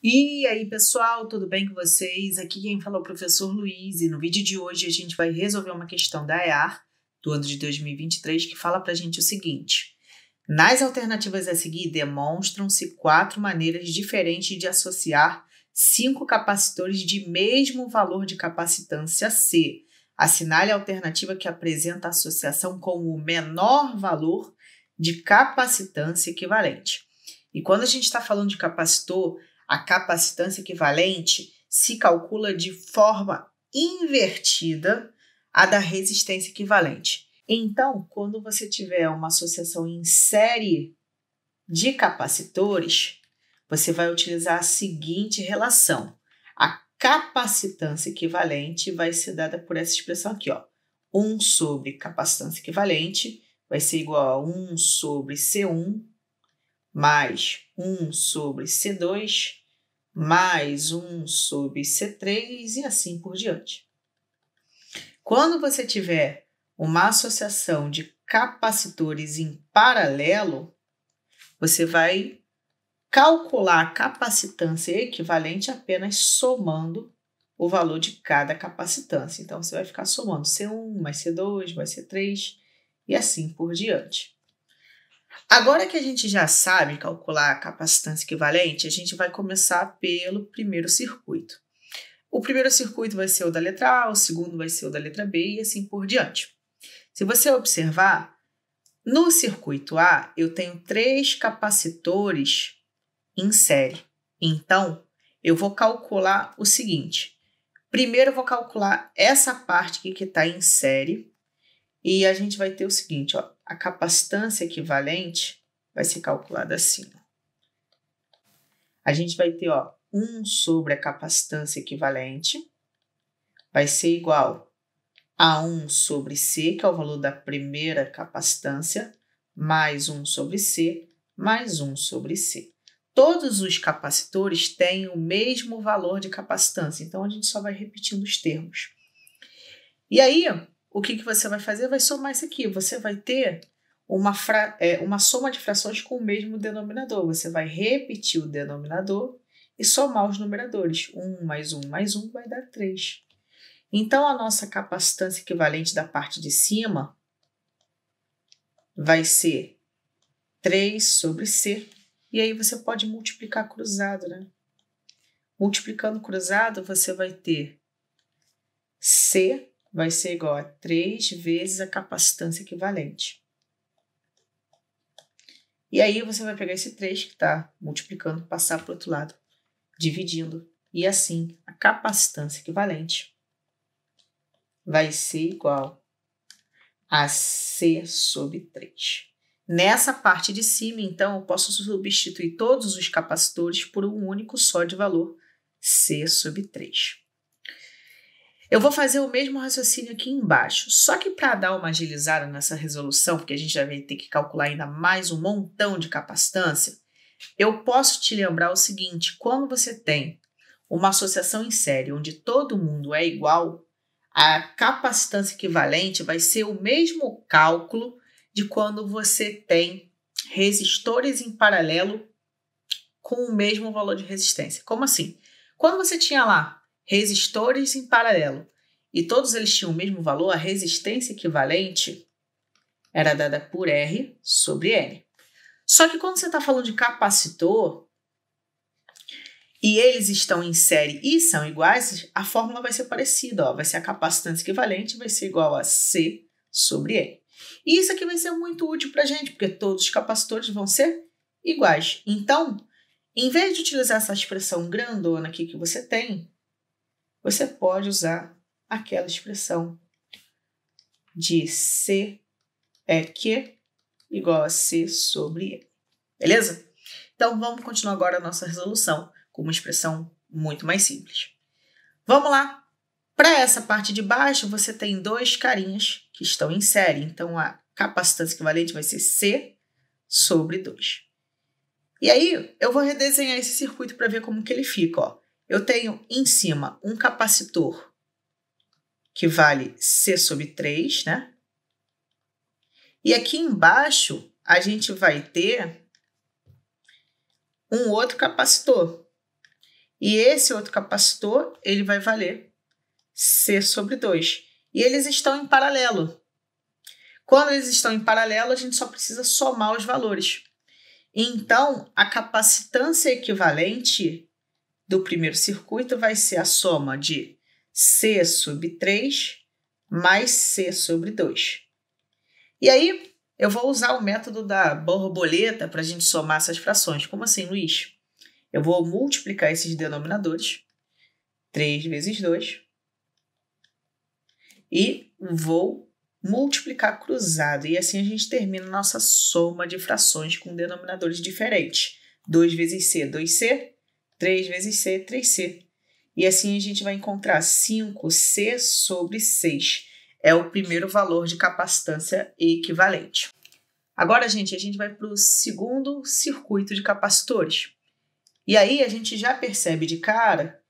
E aí, pessoal, tudo bem com vocês? Aqui quem falou é o professor Luiz e no vídeo de hoje a gente vai resolver uma questão da EAR do ano de 2023 que fala pra gente o seguinte: Nas alternativas a seguir demonstram-se quatro maneiras diferentes de associar cinco capacitores de mesmo valor de capacitância C. Assinale a alternativa que apresenta a associação com o menor valor de capacitância equivalente. E quando a gente está falando de capacitor, a capacitância equivalente se calcula de forma invertida à da resistência equivalente. Então, quando você tiver uma associação em série de capacitores, você vai utilizar a seguinte relação. A capacitância equivalente vai ser dada por essa expressão aqui, ó. 1 sobre capacitância equivalente vai ser igual a 1 sobre C1 mais 1 sobre C2, mais 1 sobre C3 e assim por diante. Quando você tiver uma associação de capacitores em paralelo, você vai calcular a capacitância equivalente apenas somando o valor de cada capacitância. Então, você vai ficar somando C1, mais C2, mais C3 e assim por diante. Agora que a gente já sabe calcular a capacitância equivalente, a gente vai começar pelo primeiro circuito. O primeiro circuito vai ser o da letra A, o segundo vai ser o da letra B e assim por diante. Se você observar, no circuito A eu tenho três capacitores em série. Então, eu vou calcular o seguinte. Primeiro, eu vou calcular essa parte aqui que está em série. E a gente vai ter o seguinte, ó, a capacitância equivalente vai ser calculada assim. A gente vai ter ó, 1 sobre a capacitância equivalente vai ser igual a 1 sobre C, que é o valor da primeira capacitância, mais 1 sobre C, mais 1 sobre C. Todos os capacitores têm o mesmo valor de capacitância, então a gente só vai repetindo os termos. E aí, o que, que você vai fazer? Vai somar isso aqui. Você vai ter uma, fra, é, uma soma de frações com o mesmo denominador. Você vai repetir o denominador e somar os numeradores. 1 mais 1 mais 1 vai dar 3. Então, a nossa capacitância equivalente da parte de cima vai ser 3 sobre C. E aí você pode multiplicar cruzado, né? Multiplicando cruzado, você vai ter C vai ser igual a 3 vezes a capacitância equivalente. E aí você vai pegar esse 3 que está multiplicando, passar para o outro lado, dividindo. E assim, a capacitância equivalente vai ser igual a C sobre 3. Nessa parte de cima, então, eu posso substituir todos os capacitores por um único só de valor C sobre 3. Eu vou fazer o mesmo raciocínio aqui embaixo, só que para dar uma agilizada nessa resolução, porque a gente já vai ter que calcular ainda mais um montão de capacitância, eu posso te lembrar o seguinte: quando você tem uma associação em série onde todo mundo é igual, a capacitância equivalente vai ser o mesmo cálculo de quando você tem resistores em paralelo com o mesmo valor de resistência. Como assim? Quando você tinha lá resistores em paralelo, e todos eles tinham o mesmo valor, a resistência equivalente era dada por R sobre N. Só que quando você está falando de capacitor e eles estão em série e são iguais, a fórmula vai ser parecida, ó, vai ser a capacitância equivalente, vai ser igual a C sobre E. E isso aqui vai ser muito útil para a gente, porque todos os capacitores vão ser iguais. Então, em vez de utilizar essa expressão grandona aqui que você tem, você pode usar aquela expressão de C é que igual a C sobre E. Beleza? Então vamos continuar agora a nossa resolução com uma expressão muito mais simples. Vamos lá! Para essa parte de baixo, você tem dois carinhas que estão em série. Então a capacitância equivalente vai ser C sobre 2. E aí, eu vou redesenhar esse circuito para ver como que ele fica. Ó. Eu tenho em cima um capacitor que vale C sobre 3, né? E aqui embaixo a gente vai ter um outro capacitor. E esse outro capacitor, ele vai valer C sobre 2. E eles estão em paralelo. Quando eles estão em paralelo, a gente só precisa somar os valores. Então, a capacitância equivalente do primeiro circuito vai ser a soma de C sub 3 mais C sobre 2. E aí, eu vou usar o método da borboleta para a gente somar essas frações. Como assim, Luiz? Eu vou multiplicar esses denominadores, 3 vezes 2, e vou multiplicar cruzado. E assim a gente termina a nossa soma de frações com denominadores diferentes. 2 vezes C, 2C. 3 vezes C, 3C. E assim a gente vai encontrar 5C sobre 6. É o primeiro valor de capacitância equivalente. Agora, gente, a gente vai para o segundo circuito de capacitores. E aí a gente já percebe de cara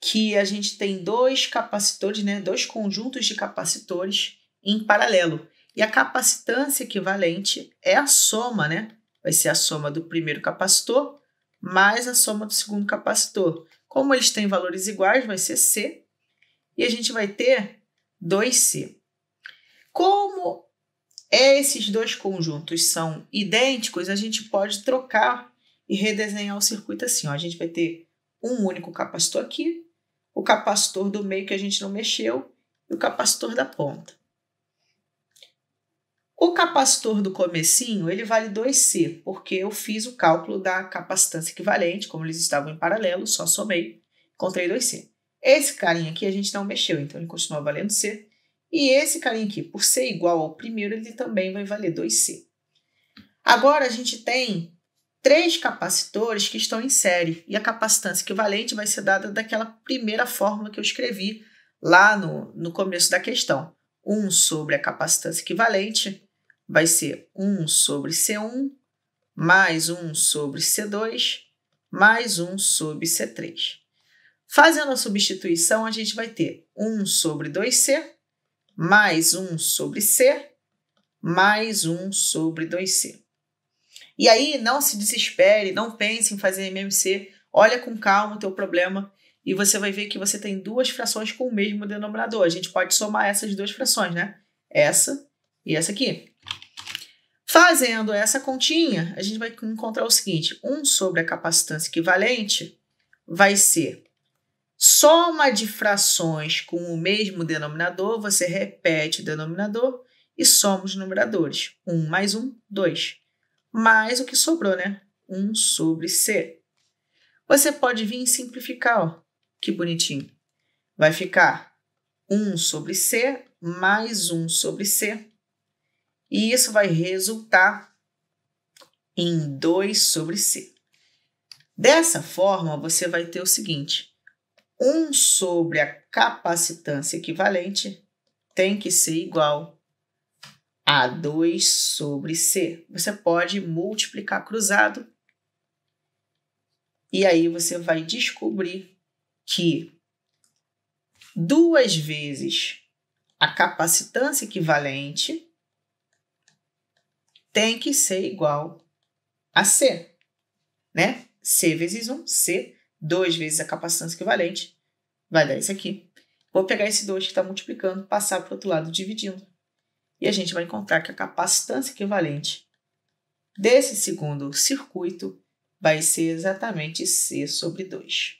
que a gente tem dois capacitores, né, dois conjuntos de capacitores em paralelo. E a capacitância equivalente é a soma, né? Vai ser a soma do primeiro capacitor mais a soma do segundo capacitor. Como eles têm valores iguais, vai ser C, e a gente vai ter 2C. Como é esses dois conjuntos são idênticos, a gente pode trocar e redesenhar o circuito assim. Ó. A gente vai ter um único capacitor aqui, o capacitor do meio que a gente não mexeu e o capacitor da ponta. O capacitor do comecinho, ele vale 2C, porque eu fiz o cálculo da capacitância equivalente, como eles estavam em paralelo, só somei, encontrei 2C. Esse carinha aqui a gente não mexeu, então ele continua valendo C. E esse carinha aqui, por ser igual ao primeiro, ele também vai valer 2C. Agora a gente tem três capacitores que estão em série, e a capacitância equivalente vai ser dada daquela primeira fórmula que eu escrevi lá no, no começo da questão. 1 um sobre a capacitância equivalente vai ser 1 sobre C1, mais 1 sobre C2, mais 1 sobre C3. Fazendo a substituição, a gente vai ter 1 sobre 2C, mais 1 sobre C, mais 1 sobre 2C. E aí, não se desespere, não pense em fazer MMC, olha com calma o teu problema e você vai ver que você tem duas frações com o mesmo denominador. A gente pode somar essas duas frações, né? Essa e essa aqui. Fazendo essa continha, a gente vai encontrar o seguinte: 1 sobre a capacitância equivalente vai ser soma de frações com o mesmo denominador, você repete o denominador e soma os numeradores. 1 mais 1, 2. Mais o que sobrou, né? 1 sobre C. Você pode vir e simplificar, ó. Que bonitinho. Vai ficar 1 sobre C mais 1 sobre C e isso vai resultar em 2 sobre C. Dessa forma, você vai ter o seguinte: 1 sobre a capacitância equivalente tem que ser igual a 2 sobre C. Você pode multiplicar cruzado e aí você vai descobrir que duas vezes a capacitância equivalente tem que ser igual a C, né? C vezes 1, C, 2 vezes a capacitância equivalente, vai dar isso aqui. Vou pegar esse 2 que está multiplicando, passar para o outro lado dividindo. E a gente vai encontrar que a capacitância equivalente desse segundo circuito vai ser exatamente C sobre 2.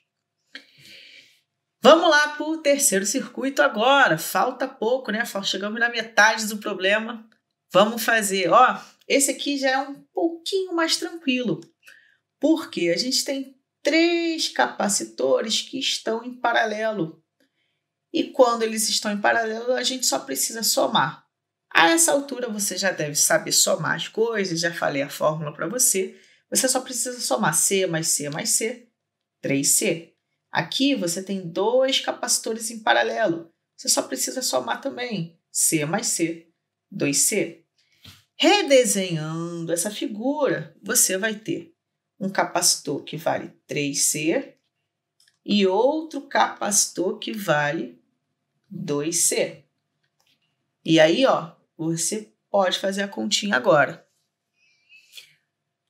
Vamos lá para o terceiro circuito agora. Falta pouco, né? Chegamos na metade do problema. Vamos fazer, ó, esse aqui já é um pouquinho mais tranquilo, porque a gente tem três capacitores que estão em paralelo. E quando eles estão em paralelo, a gente só precisa somar. A essa altura você já deve saber somar as coisas, já falei a fórmula para você. Você só precisa somar C mais C mais C, 3C. Aqui você tem dois capacitores em paralelo. Você só precisa somar também C mais C, 2C redesenhando essa figura, você vai ter um capacitor que vale 3C e outro capacitor que vale 2C. E aí, ó, você pode fazer a continha agora.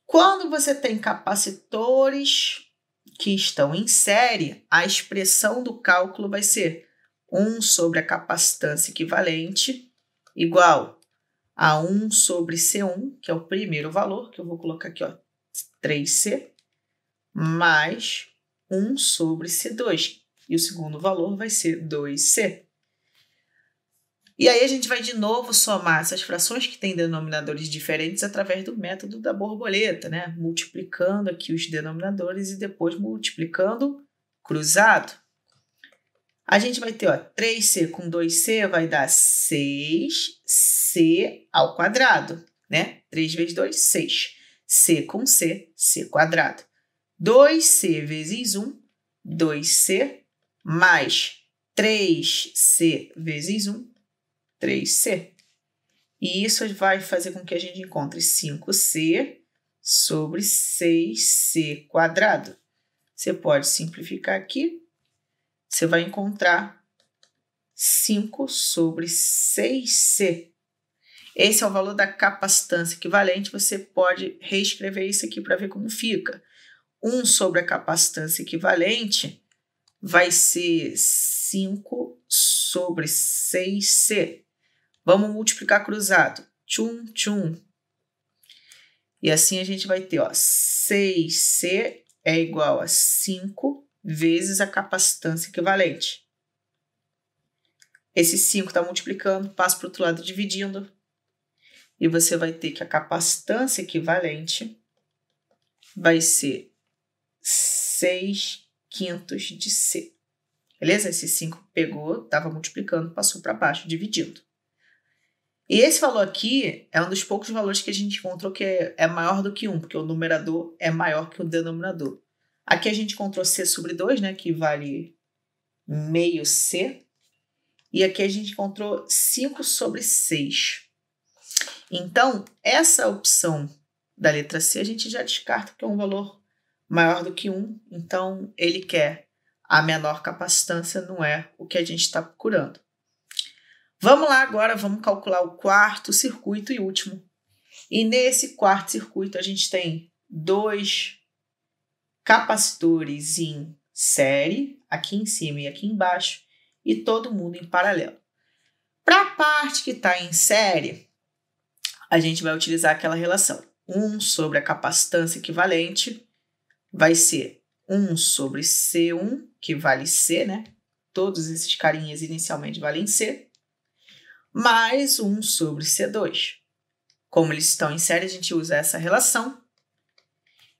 Quando você tem capacitores que estão em série, a expressão do cálculo vai ser 1 sobre a capacitância equivalente igual a 1 sobre C1, que é o primeiro valor, que eu vou colocar aqui, ó, 3C, mais 1 sobre C2. E o segundo valor vai ser 2C. E aí a gente vai de novo somar essas frações que têm denominadores diferentes através do método da borboleta, né? Multiplicando aqui os denominadores e depois multiplicando cruzado. A gente vai ter ó, 3C com 2C vai dar 6C ao quadrado, né? 3 vezes 2, 6. C com C, C quadrado. 2C vezes 1, 2C mais 3C vezes 1, 3C. E isso vai fazer com que a gente encontre 5C sobre 6C quadrado. Você pode simplificar aqui você vai encontrar 5 sobre 6C. Esse é o valor da capacitância equivalente. Você pode reescrever isso aqui para ver como fica. 1 sobre a capacitância equivalente vai ser 5 sobre 6C. Vamos multiplicar cruzado. Tchum, tchum. E assim a gente vai ter ó, 6C é igual a 5 vezes a capacitância equivalente. Esse 5 está multiplicando, passa para o outro lado dividindo. E você vai ter que a capacitância equivalente vai ser 6 quintos de C. Beleza? Esse 5 pegou, estava multiplicando, passou para baixo, dividindo. E esse valor aqui é um dos poucos valores que a gente encontrou que é, é maior do que 1, um, porque o numerador é maior que o denominador. Aqui a gente encontrou C sobre 2, né, que vale meio C. E aqui a gente encontrou 5 sobre 6. Então, essa opção da letra C a gente já descarta que é um valor maior do que 1. Então, ele quer a menor capacitância, não é o que a gente está procurando. Vamos lá agora, vamos calcular o quarto circuito e último. E nesse quarto circuito a gente tem dois capacitores em série, aqui em cima e aqui embaixo, e todo mundo em paralelo. Para a parte que está em série, a gente vai utilizar aquela relação. 1 sobre a capacitância equivalente vai ser 1 sobre C1, que vale C, né? Todos esses carinhas inicialmente valem C, mais 1 sobre C2. Como eles estão em série, a gente usa essa relação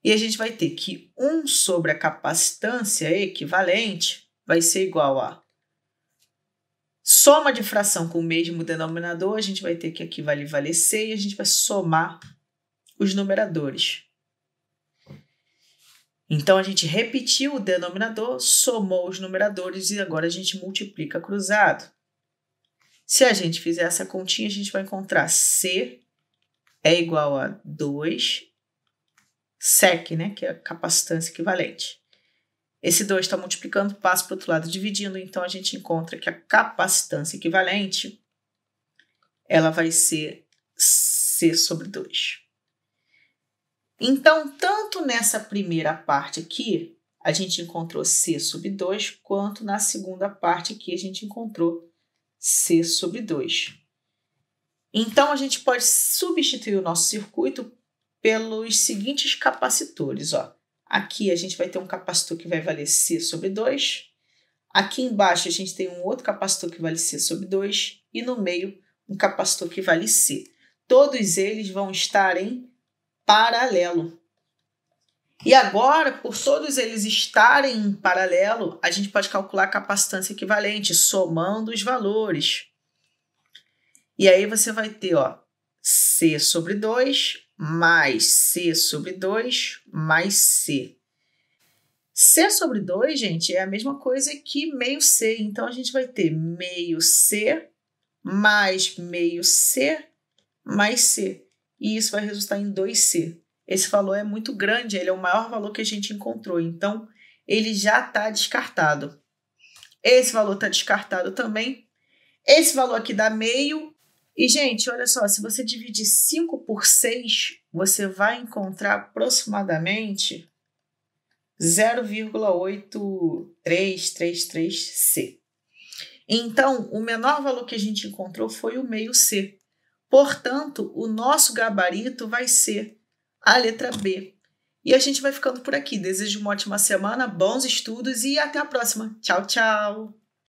e a gente vai ter que 1 sobre a capacitância equivalente vai ser igual a soma de fração com o mesmo denominador, a gente vai ter que aqui vale valer C e a gente vai somar os numeradores. Então a gente repetiu o denominador, somou os numeradores e agora a gente multiplica cruzado. Se a gente fizer essa continha, a gente vai encontrar C é igual a 2 SEC, né, que é a capacitância equivalente. Esse 2 está multiplicando, passa para o outro lado dividindo, então a gente encontra que a capacitância equivalente ela vai ser C sobre 2. Então, tanto nessa primeira parte aqui, a gente encontrou C sobre 2, quanto na segunda parte aqui, a gente encontrou C sobre 2. Então, a gente pode substituir o nosso circuito pelos seguintes capacitores. Ó. Aqui a gente vai ter um capacitor que vai valer C sobre 2. Aqui embaixo a gente tem um outro capacitor que vale C sobre 2. E no meio um capacitor que vale C. Todos eles vão estar em paralelo. E agora, por todos eles estarem em paralelo, a gente pode calcular a capacitância equivalente, somando os valores. E aí você vai ter ó, C sobre 2 mais C sobre 2 mais C. C sobre 2, gente, é a mesma coisa que meio C. Então, a gente vai ter meio C mais meio C mais C. E isso vai resultar em 2C. Esse valor é muito grande, ele é o maior valor que a gente encontrou. Então, ele já está descartado. Esse valor está descartado também. Esse valor aqui dá meio e, gente, olha só, se você dividir 5 por 6, você vai encontrar aproximadamente 0,8333C. Então, o menor valor que a gente encontrou foi o meio C. Portanto, o nosso gabarito vai ser a letra B. E a gente vai ficando por aqui. Desejo uma ótima semana, bons estudos e até a próxima. Tchau, tchau!